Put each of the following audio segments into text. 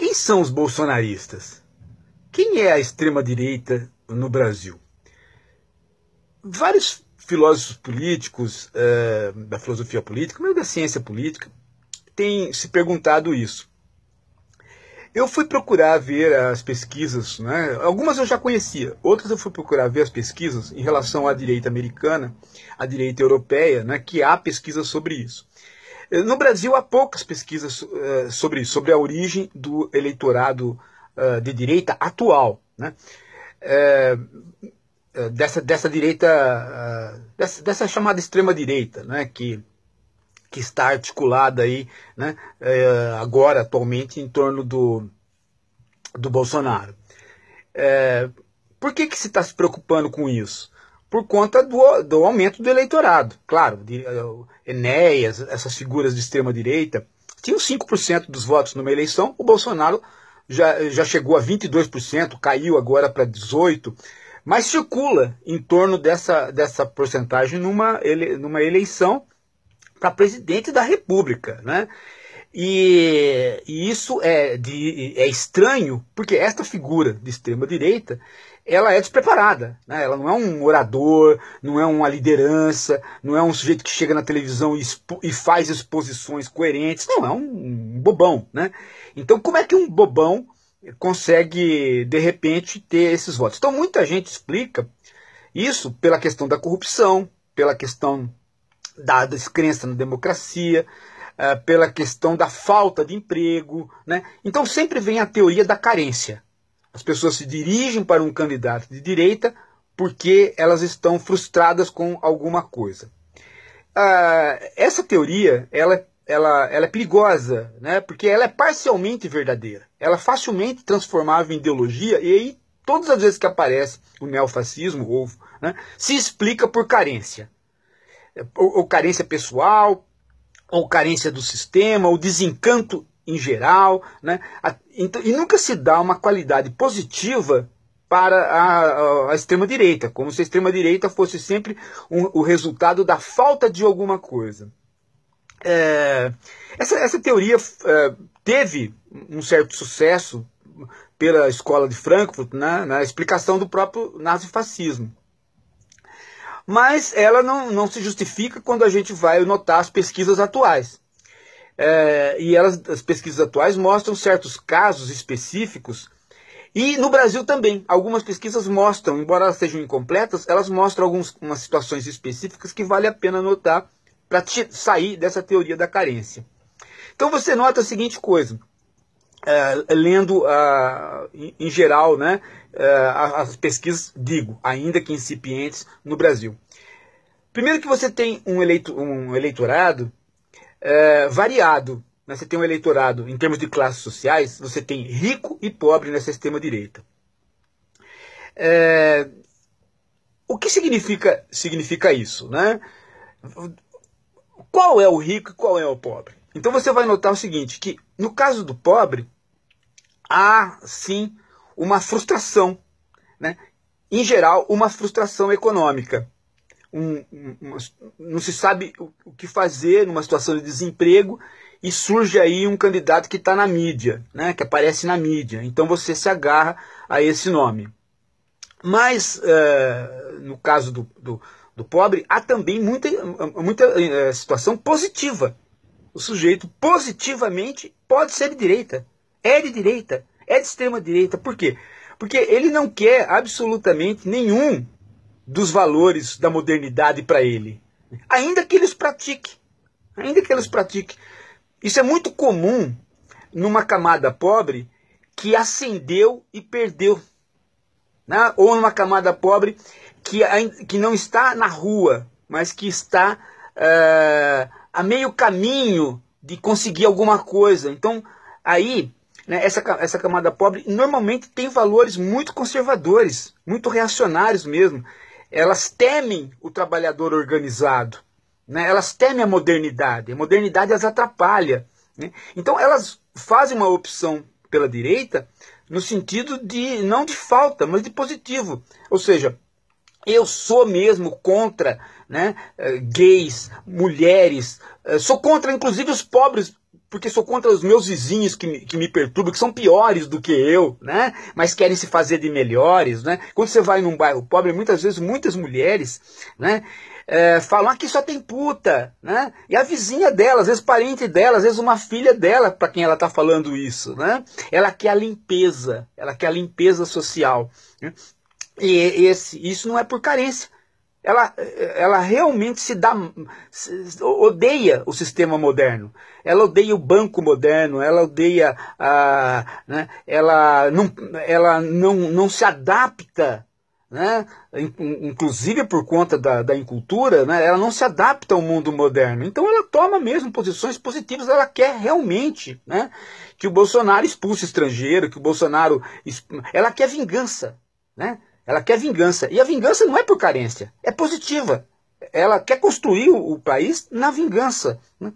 Quem são os bolsonaristas? Quem é a extrema-direita no Brasil? Vários filósofos políticos eh, da filosofia política, mesmo da ciência política, têm se perguntado isso. Eu fui procurar ver as pesquisas, né? algumas eu já conhecia, outras eu fui procurar ver as pesquisas em relação à direita americana, à direita europeia, né? que há pesquisas sobre isso. No Brasil há poucas pesquisas eh, sobre isso, sobre a origem do eleitorado eh, de direita atual. Né? É, dessa, dessa direita, dessa, dessa, chamada extrema-direita, né? que, que está articulada aí, né? agora, atualmente, em torno do, do Bolsonaro. É, por que, que se está se preocupando com isso? por conta do, do aumento do eleitorado. Claro, de, eh, Enéas, essas figuras de extrema-direita, tinham 5% dos votos numa eleição, o Bolsonaro já, já chegou a 22%, caiu agora para 18%, mas circula em torno dessa, dessa porcentagem numa, ele, numa eleição para presidente da República. Né? E, e isso é, de, é estranho, porque esta figura de extrema-direita ela é despreparada. Né? Ela não é um orador, não é uma liderança, não é um sujeito que chega na televisão e, e faz exposições coerentes. Não, é um, um bobão. Né? Então, como é que um bobão consegue, de repente, ter esses votos? Então, muita gente explica isso pela questão da corrupção, pela questão da descrença na democracia, eh, pela questão da falta de emprego. Né? Então, sempre vem a teoria da carência. As pessoas se dirigem para um candidato de direita porque elas estão frustradas com alguma coisa. Ah, essa teoria ela, ela, ela é perigosa, né? porque ela é parcialmente verdadeira. Ela é facilmente transformável em ideologia e aí todas as vezes que aparece o neofascismo ou, né, se explica por carência. É, ou, ou carência pessoal, ou carência do sistema, ou desencanto em geral, né? Então, e nunca se dá uma qualidade positiva para a, a extrema-direita, como se a extrema-direita fosse sempre um, o resultado da falta de alguma coisa. É, essa, essa teoria é, teve um certo sucesso pela escola de Frankfurt né, na explicação do próprio nazifascismo. Mas ela não, não se justifica quando a gente vai notar as pesquisas atuais. É, e elas, as pesquisas atuais mostram certos casos específicos. E no Brasil também, algumas pesquisas mostram, embora elas sejam incompletas, elas mostram algumas situações específicas que vale a pena notar para sair dessa teoria da carência. Então você nota a seguinte coisa, é, lendo ah, em, em, geral né, é, as pesquisas, digo, ainda que incipientes, no Brasil. Primeiro que você tem um, eleito, um eleitorado é, variado. Né? Você tem um eleitorado, em termos de classes sociais, você tem rico e pobre nessa extrema-direita. É, o que significa, significa isso? Né? Qual é o rico e qual é o pobre? Então você vai notar o seguinte, que no caso do pobre, há sim uma frustração, né? em geral, uma frustração econômica um, um, não se sabe o, o, que fazer numa situação de desemprego e surge aí um candidato que está na mídia, né, que aparece na mídia. Então você se agarra a esse nome. Mas, é, no caso do, do, do, pobre, há também muita, muita é, situação positiva. O sujeito positivamente pode ser de direita, é de direita, é de extrema direita. Por quê? Porque ele não quer absolutamente nenhum dos valores da modernidade para ele. Ainda que eles pratiquem. Ainda que eles pratiquem. Isso é muito comum numa camada pobre que ascendeu e perdeu. Né? Ou numa camada pobre que, que não está na rua, mas que está uh, a meio caminho de conseguir alguma coisa. Então, aí, né, essa, essa camada pobre normalmente tem valores muito conservadores, muito reacionários mesmo elas temem o trabalhador organizado, né? elas temem a modernidade, a modernidade as atrapalha. Né? Então elas fazem uma opção pela direita no sentido de, não de falta, mas de positivo. Ou seja, eu sou mesmo contra né, eh, gays, mulheres, eh, sou contra inclusive os pobres porque sou contra os meus vizinhos que me, que me perturbam, que são piores do que eu, né? Mas querem se fazer de melhores, né? Quando você vai num bairro pobre, muitas vezes muitas mulheres, né? É, falam ah, que só tem puta, né? E a vizinha dela, às vezes parente dela, às vezes uma filha dela para quem ela está falando isso, né? Ela quer a limpeza, ela quer a limpeza social. Né? E esse, isso não é por carência, ela, ela realmente se dá odeia o sistema moderno. Ela odeia o banco moderno, ela odeia a, né, ela não ela não, não se adapta né? inclusive por conta da, da incultura, né? ela não se adapta ao mundo moderno. Então ela toma mesmo posições positivas, ela quer realmente né? que o Bolsonaro expulse estrangeiro, que o Bolsonaro. Exp... Ela quer vingança. Né? Ela quer vingança. E a vingança não é por carência, é positiva. Ela quer construir o país na vingança. Né?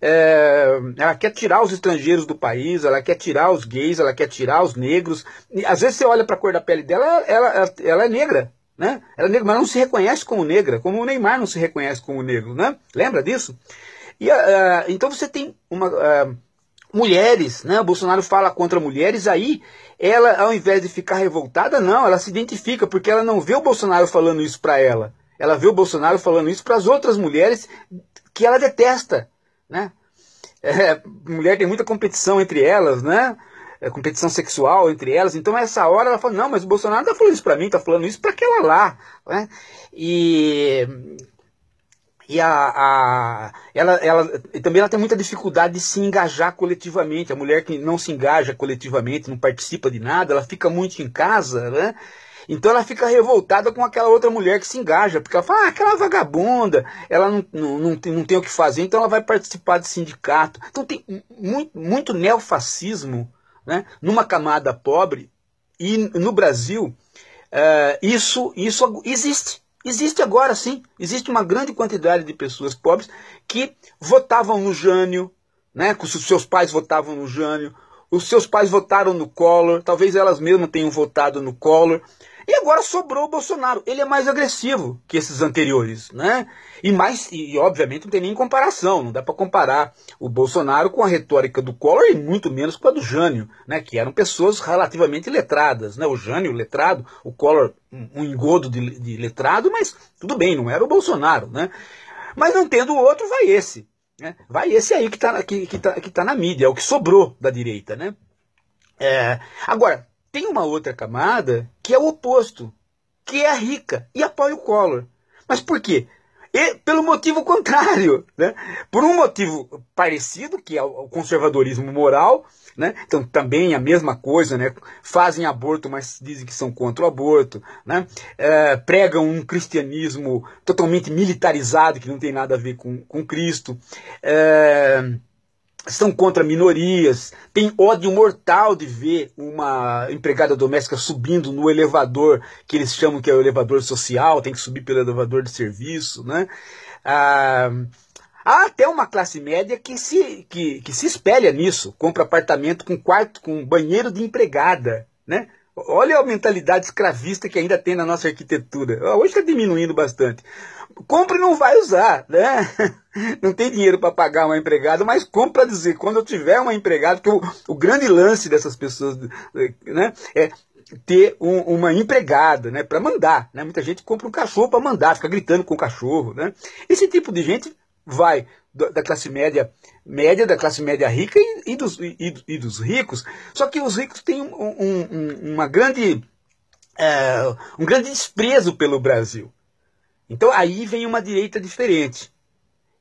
É, ela quer tirar os estrangeiros do país, ela quer tirar os gays, ela quer tirar os negros. E, às vezes você olha para a cor da pele dela, ela, ela, ela é negra, né? Ela é negra, mas não se reconhece como negra, como o Neymar não se reconhece como negro, né? Lembra disso? E, uh, então você tem uma, uh, mulheres, né? O Bolsonaro fala contra mulheres, aí ela, ao invés de ficar revoltada, não, ela se identifica, porque ela não vê o Bolsonaro falando isso para ela. Ela vê o Bolsonaro falando isso para as outras mulheres que ela detesta, né? É, mulher tem muita competição entre elas, né? É, competição sexual entre elas. Então, essa hora ela fala: Não, mas o Bolsonaro não tá falando isso para mim, tá falando isso para aquela lá. Né? E e a, a ela, ela também ela tem muita dificuldade de se engajar coletivamente. A mulher que não se engaja coletivamente, não participa de nada, ela fica muito em casa, né? Então ela fica revoltada com aquela outra mulher que se engaja, porque ela fala, ah, aquela vagabunda, ela não, não, não, tem, não tem o que fazer, então ela vai participar de sindicato. Então tem muito, muito neofascismo né, numa camada pobre, e no Brasil uh, isso, isso existe. Existe agora sim, existe uma grande quantidade de pessoas pobres que votavam no Jânio, né? Que os seus pais votavam no Jânio, os seus pais votaram no Collor, talvez elas mesmas tenham votado no Collor. E agora sobrou o Bolsonaro. Ele é mais agressivo que esses anteriores, né? E mais e obviamente não tem nem comparação, não dá para comparar o Bolsonaro com a retórica do Collor e muito menos com a do Jânio, né, que eram pessoas relativamente letradas, né? O Jânio letrado, o Collor um engodo de, de letrado, mas tudo bem, não era o Bolsonaro, né? Mas não tendo o outro, vai esse. Né? Vai esse aí que está que, que tá, que tá na mídia, é o que sobrou da direita, né? É, agora, tem uma outra camada que é o oposto, que é a rica e apoia o Collor. Mas por quê? E pelo motivo contrário, né? por um motivo parecido, que é o conservadorismo moral, né? então também a mesma coisa, né? fazem aborto, mas dizem que são contra o aborto, né? É, pregam um cristianismo totalmente militarizado, que não tem nada a ver com, com Cristo. É, são contra minorias, tem ódio mortal de ver uma empregada doméstica subindo no elevador, que eles chamam que é o elevador social, tem que subir pelo elevador de serviço, né? Ah, há até uma classe média que se, que, que se espelha nisso, compra apartamento com quarto, com banheiro de empregada, né? Olha a mentalidade escravista que ainda tem na nossa arquitetura. Ah, hoje está diminuindo bastante. Compre não vai usar, né? Não tem dinheiro para pagar uma empregada, mas compre para dizer, quando eu tiver uma empregada, que o, o grande lance dessas pessoas né, é ter um, uma empregada, né, para mandar, né? Muita gente compra um cachorro para mandar, fica gritando com o cachorro, né? Esse tipo de gente vai da classe média média, da classe média rica e, e, dos, e, e dos, ricos. Só que os ricos têm um, um, uma grande, é, um grande desprezo pelo Brasil. Então aí vem uma direita diferente.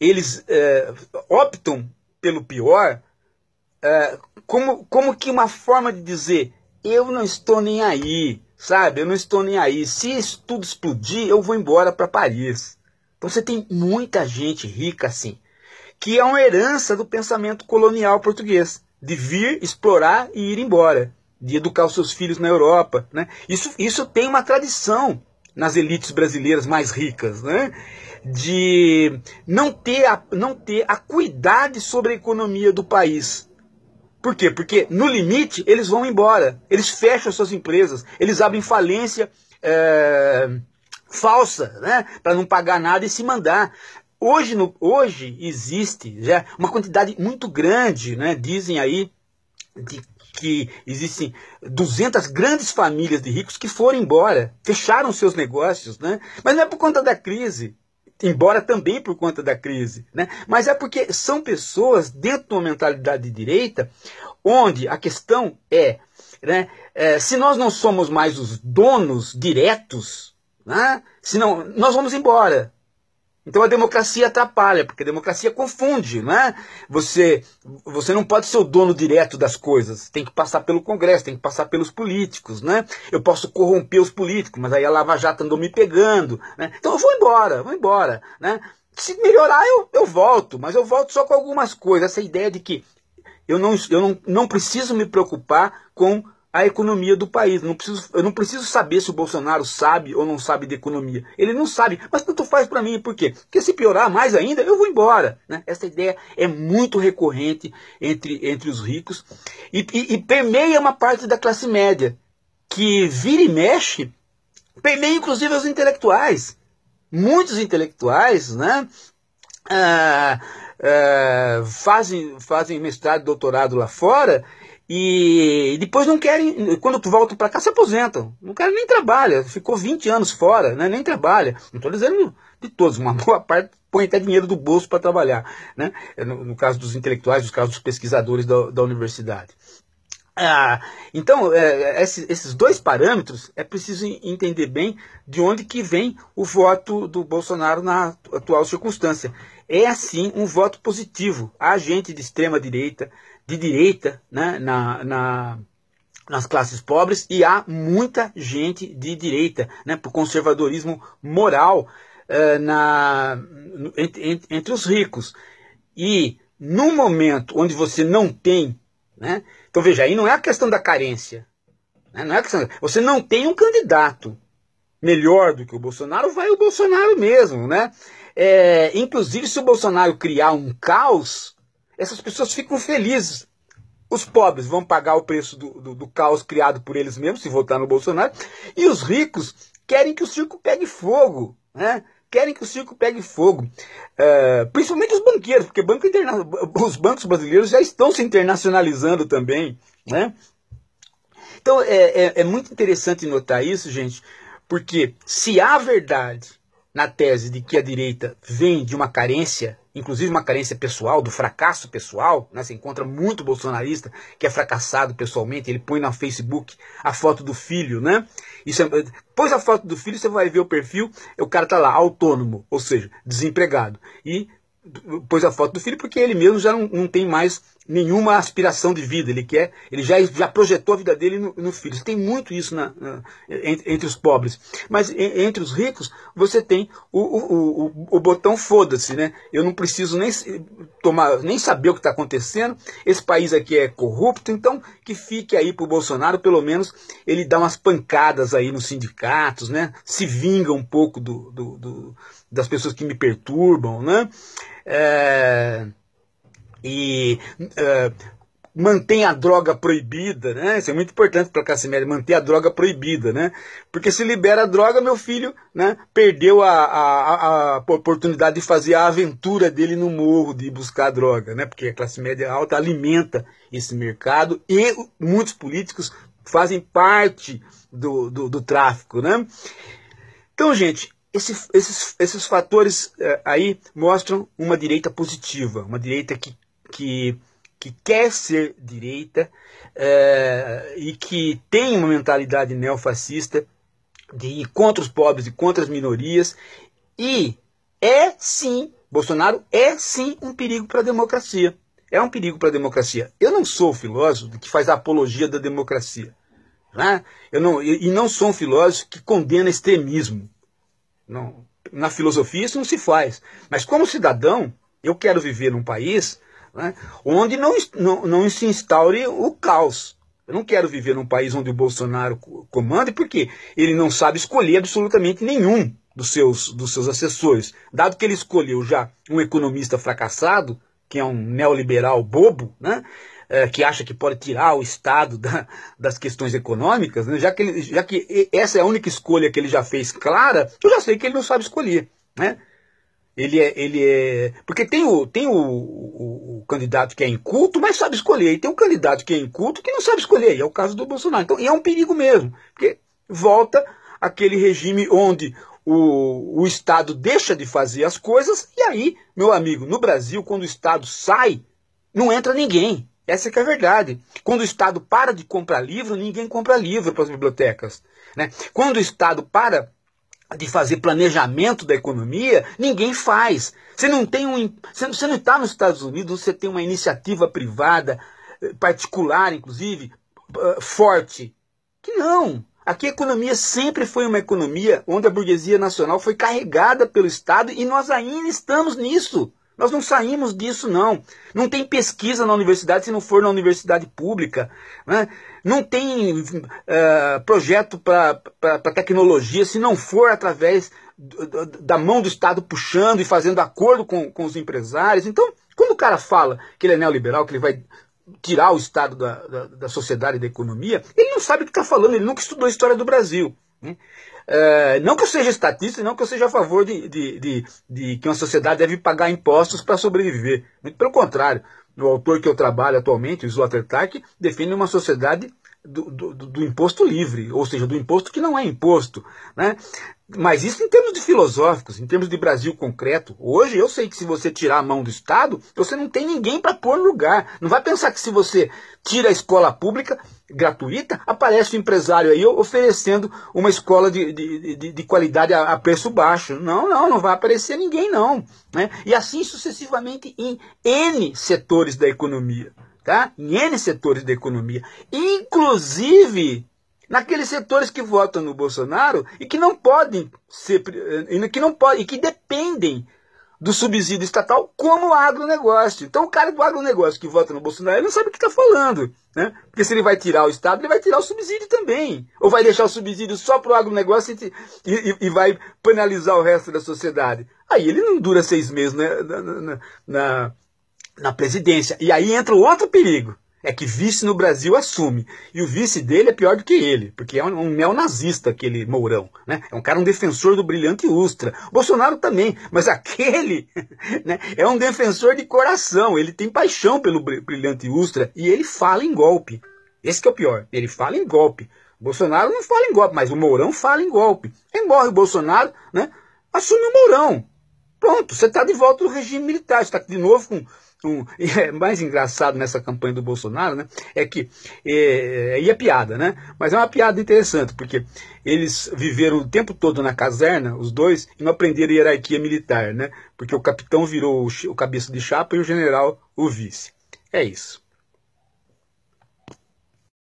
Eles é, optam pelo pior é, como, como que uma forma de dizer eu não estou nem aí, sabe? Eu não estou nem aí. Se isso tudo explodir, eu vou embora para Paris. Então você tem muita gente rica assim que é uma herança do pensamento colonial português, de vir, explorar e ir embora, de educar os seus filhos na Europa. Né? Isso, isso tem uma tradição nas elites brasileiras mais ricas, né? de não ter, a, não ter cuidade sobre a economia do país. Por quê? Porque, no limite, eles vão embora, eles fecham suas empresas, eles abrem falência é, falsa, né? para não pagar nada e se mandar. Hoje, no, hoje existe já né, uma quantidade muito grande, né? dizem aí, de que existem 200 grandes famílias de ricos que foram embora, fecharam seus negócios, né? mas não é por conta da crise, embora também por conta da crise, né? mas é porque são pessoas dentro de uma mentalidade de direita onde a questão é, né, é se nós não somos mais os donos diretos, né, senão nós vamos embora. Então a democracia atrapalha, porque a democracia confunde, né? Você, você não pode ser o dono direto das coisas, tem que passar pelo Congresso, tem que passar pelos políticos, né? Eu posso corromper os políticos, mas aí a Lava Jato andou me pegando, né? Então eu vou embora, vou embora, né? Se melhorar eu, eu volto, mas eu volto só com algumas coisas. Essa ideia de que eu não, eu não, não preciso me preocupar com a economia do país. Não preciso, eu não preciso saber se o Bolsonaro sabe ou não sabe de economia. Ele não sabe, mas tanto faz para mim. Por quê? Porque se piorar mais ainda, eu vou embora. Né? Essa ideia é muito recorrente entre, entre os ricos e, e, e permeia uma parte da classe média, que vira e mexe, permeia inclusive os intelectuais. Muitos intelectuais, né? Ah, ah, fazem, fazem mestrado, doutorado lá fora e depois não querem, quando tu volta para cá, se aposentam. Não querem nem trabalha, ficou 20 anos fora, né? nem trabalha. Não estou dizendo de todos, uma boa parte põe até dinheiro do bolso para trabalhar. Né? É no, no, caso dos intelectuais, no caso dos pesquisadores da, da universidade. Ah, então, é, é esses dois parâmetros é preciso entender bem de onde que vem o voto do Bolsonaro na atual circunstância. É, sim, um voto positivo a gente de extrema direita, de direita né, na, na, nas classes pobres e há muita gente de direita, né, por conservadorismo moral uh, na, entre, entre, os ricos. E no momento onde você não tem, né, então veja, aí não é a questão da carência. Né, não é a questão, você não tem um candidato melhor do que o Bolsonaro, vai o Bolsonaro mesmo. Né? É, inclusive, se o Bolsonaro criar um caos essas pessoas ficam felizes. Os pobres vão pagar o preço do, do, do caos criado por eles mesmos, se votar no Bolsonaro, e os ricos querem que o circo pegue fogo, né? querem que o circo pegue fogo. É, principalmente os banqueiros, porque banco interna... os bancos brasileiros já estão se internacionalizando também. Né? Então é, é, é, muito interessante notar isso, gente, porque se há verdade na tese de que a direita vem de uma carência inclusive uma carência pessoal, do fracasso pessoal. Né? Você encontra muito bolsonarista que é fracassado pessoalmente, ele põe no Facebook a foto do filho, né? Isso é, pôs a foto do filho, você vai ver o perfil, o cara tá lá, autônomo, ou seja, desempregado. E pôs a foto do filho porque ele mesmo já não, não tem mais nenhuma aspiração de vida. Ele quer, ele já, já projetou a vida dele no, no filho. Você tem muito isso na, na, entre, entre, os pobres. Mas entre os ricos, você tem o, o, o, o botão foda-se, né? Eu não preciso nem tomar, nem saber o que está acontecendo. Esse país aqui é corrupto, então que fique aí para o Bolsonaro, pelo menos ele dá umas pancadas aí nos sindicatos, né? Se vinga um pouco do, do, do das pessoas que me perturbam, né? é, e é, mantém a droga proibida, né? Isso é muito importante para a classe média, manter a droga proibida, né? Porque se libera a droga, meu filho, né? Perdeu a, a, a oportunidade de fazer a aventura dele no morro, de buscar a droga, né? Porque a classe média alta alimenta esse mercado e muitos políticos fazem parte do, do, do tráfico, né? Então, gente, esse, esses, esses fatores é, aí mostram uma direita positiva, uma direita que, que, que quer ser direita é, e que tem uma mentalidade neofascista de ir contra os pobres e contra as minorias. E é sim, Bolsonaro é sim um perigo para a democracia. É um perigo para a democracia. Eu não sou filósofo que faz apologia da democracia. Né? Eu não, e não sou um filósofo que condena extremismo. Não, na filosofia isso não se faz. Mas como cidadão, eu quero viver num país né, onde não, não, não se instaure o caos. Eu não quero viver num país onde o Bolsonaro comanda, porque ele não sabe escolher absolutamente nenhum dos seus, dos seus assessores. Dado que ele escolheu já um economista fracassado, que é um neoliberal bobo, né? é, que acha que pode tirar o Estado da, das questões econômicas, né? já, que ele, já que essa é a única escolha que ele já fez clara, eu já sei que ele não sabe escolher. Né? Ele é, ele é. Porque tem, o, tem o, o, o, candidato que é inculto, mas sabe escolher. E tem o candidato que é inculto que não sabe escolher. E é o caso do Bolsonaro. Então, e é um perigo mesmo. Porque volta aquele regime onde o, o Estado deixa de fazer as coisas. E aí, meu amigo, no Brasil, quando o Estado sai, não entra ninguém. Essa é que é a verdade. Quando o Estado para de comprar livro, ninguém compra livro para as bibliotecas. Né? Quando o Estado para de fazer planejamento da economia, ninguém faz. Você não tem um, você não está nos Estados Unidos, você tem uma iniciativa privada, eh, particular, inclusive, eh, forte. Que não. Aqui a economia sempre foi uma economia onde a burguesia nacional foi carregada pelo Estado e nós ainda estamos nisso. Nós não saímos disso, não. Não tem pesquisa na universidade se não for na universidade pública. Né? Não tem uh, projeto para tecnologia se não for através da mão do Estado puxando e fazendo acordo com, com os empresários. Então, quando o cara fala que ele é neoliberal, que ele vai tirar o Estado da, da, da sociedade e da economia, ele não sabe o que está falando, ele nunca estudou a história do Brasil. É, não que eu seja estatista, não que eu seja a favor de, de, de, de que uma sociedade deve pagar impostos para sobreviver. Muito pelo contrário. O autor que eu trabalho atualmente, o Sloterdijk, defende uma sociedade do, do, do, imposto livre, ou seja, do imposto que não é imposto. Né? Mas isso em termos de filosóficos, em termos de Brasil concreto. Hoje eu sei que se você tirar a mão do Estado, você não tem ninguém para pôr no lugar. Não vai pensar que se você tira a escola pública gratuita, aparece um empresário aí oferecendo uma escola de, de, de, de qualidade a, a, preço baixo. Não, não, não vai aparecer ninguém não. Né? E assim sucessivamente em N setores da economia tá? em N setores da economia, inclusive naqueles setores que votam no Bolsonaro e que não podem ser eh, que não podem, e que dependem do subsídio estatal como o agronegócio. Então o cara do agronegócio que vota no Bolsonaro ele não sabe o que está falando. Né? Porque se ele vai tirar o Estado, ele vai tirar o subsídio também. Ou vai deixar o subsídio só para o agronegócio e, e, e, vai penalizar o resto da sociedade. Aí ele não dura seis meses né, na, na, na, na presidência. E aí entra outro perigo. É que vice no Brasil assume. E o vice dele é pior do que ele, porque é um, um neonazista aquele Mourão. Né? É um cara um defensor do brilhante Ustra. Bolsonaro também, mas aquele né, é um defensor de coração. Ele tem paixão pelo brilhante Ustra e ele fala em golpe. Esse que é o pior. Ele fala em golpe. Bolsonaro não fala em golpe, mas o Mourão fala em golpe. Quem morre o Bolsonaro, né? Assume o Mourão. Pronto, você está de volta no regime militar, está de novo com um, é mais engraçado nessa campanha do Bolsonaro, né? É que é, é, e é piada, né? Mas é uma piada interessante porque eles viveram o tempo todo na caserna, os dois, e não aprenderam hierarquia militar, né? Porque o capitão virou o, o cabeça de chapa e o general o vice. É isso.